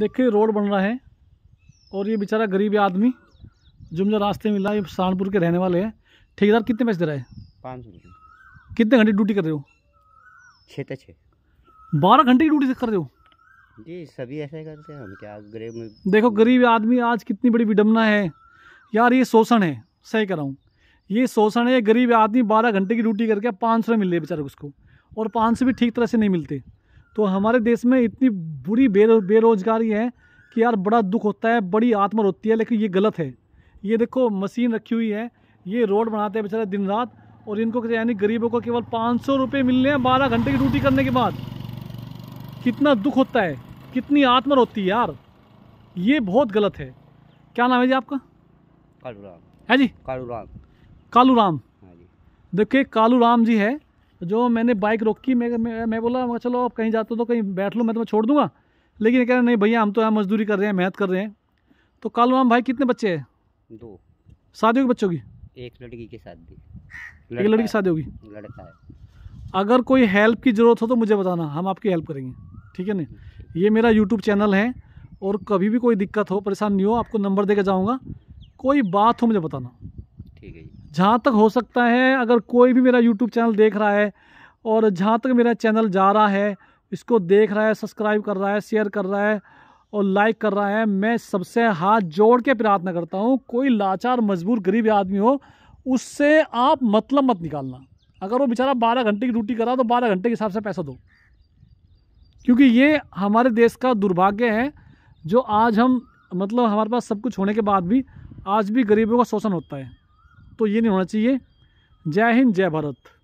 देखिए रोड बन रहा है और ये बेचारा गरीब आदमी जो मुझे रास्ते मिला ये सहारनपुर के रहने वाले हैं ठेकेदार कितने पैसे दे रहा है पाँच सौ कितने घंटे ड्यूटी कर रहे हो छः तो छः बारह घंटे की ड्यूटी कर रहे हो जी सभी ऐसे करते हैं हम क्या गरीब देखो गरीब आदमी आज कितनी बड़ी विडम्बना है यार ये शोषण है सही कर रहा हूँ ये शोषण है गरीब आदमी बारह घंटे की ड्यूटी करके पाँच सौ मिल रही है बेचारे उसको और पाँच सौ भी ठीक तरह से नहीं मिलते तो हमारे देश में इतनी बुरी बेरो बेरोज़गारी है कि यार बड़ा दुख होता है बड़ी आत्मा होती है लेकिन ये गलत है ये देखो मशीन रखी हुई है ये रोड बनाते हैं बेचारे दिन रात और इनको यानी गरीबों को केवल पाँच सौ रुपये मिलने हैं बारह घंटे की ड्यूटी करने के बाद कितना दुख होता है कितनी आत्मा होती है यार ये बहुत गलत है क्या नाम है जी आपका कालू राम है जी कालू राम कालू राम हाँ देखिए कालू राम जी है जो मैंने बाइक रोकी मैं मैं, मैं बोला चलो आप कहीं जाते हो तो कहीं बैठ लो मैं तुम्हें तो छोड़ दूंगा लेकिन कह रहे नहीं भैया हम तो यहाँ मजदूरी कर रहे हैं मेहनत कर रहे हैं तो कालू आम भाई कितने बच्चे हैं दो शादी होगी बच्चों की एक लड़की के साथ भी एक लड़की की शादी होगी लड़का है अगर कोई हेल्प की ज़रूरत हो तो मुझे बताना हम आपकी हेल्प करेंगे ठीक है ना ये मेरा यूट्यूब चैनल है और कभी भी कोई दिक्कत हो परेशान नहीं हो आपको नंबर दे के जाऊँगा कोई बात हो मुझे बताना जहाँ तक हो सकता है अगर कोई भी मेरा यूट्यूब चैनल देख रहा है और जहाँ तक मेरा चैनल जा रहा है इसको देख रहा है सब्सक्राइब कर रहा है शेयर कर रहा है और लाइक कर रहा है मैं सबसे हाथ जोड़ के प्रार्थना करता हूँ कोई लाचार मजबूर गरीब आदमी हो उससे आप मतलब मत निकालना अगर वो बेचारा बारह घंटे की ड्यूटी करा तो बारह घंटे के हिसाब से पैसा दो क्योंकि ये हमारे देश का दुर्भाग्य है जो आज हम मतलब हमारे पास सब कुछ होने के बाद भी आज भी गरीबों का शोषण होता है तो ये नहीं होना चाहिए जय हिंद जय भारत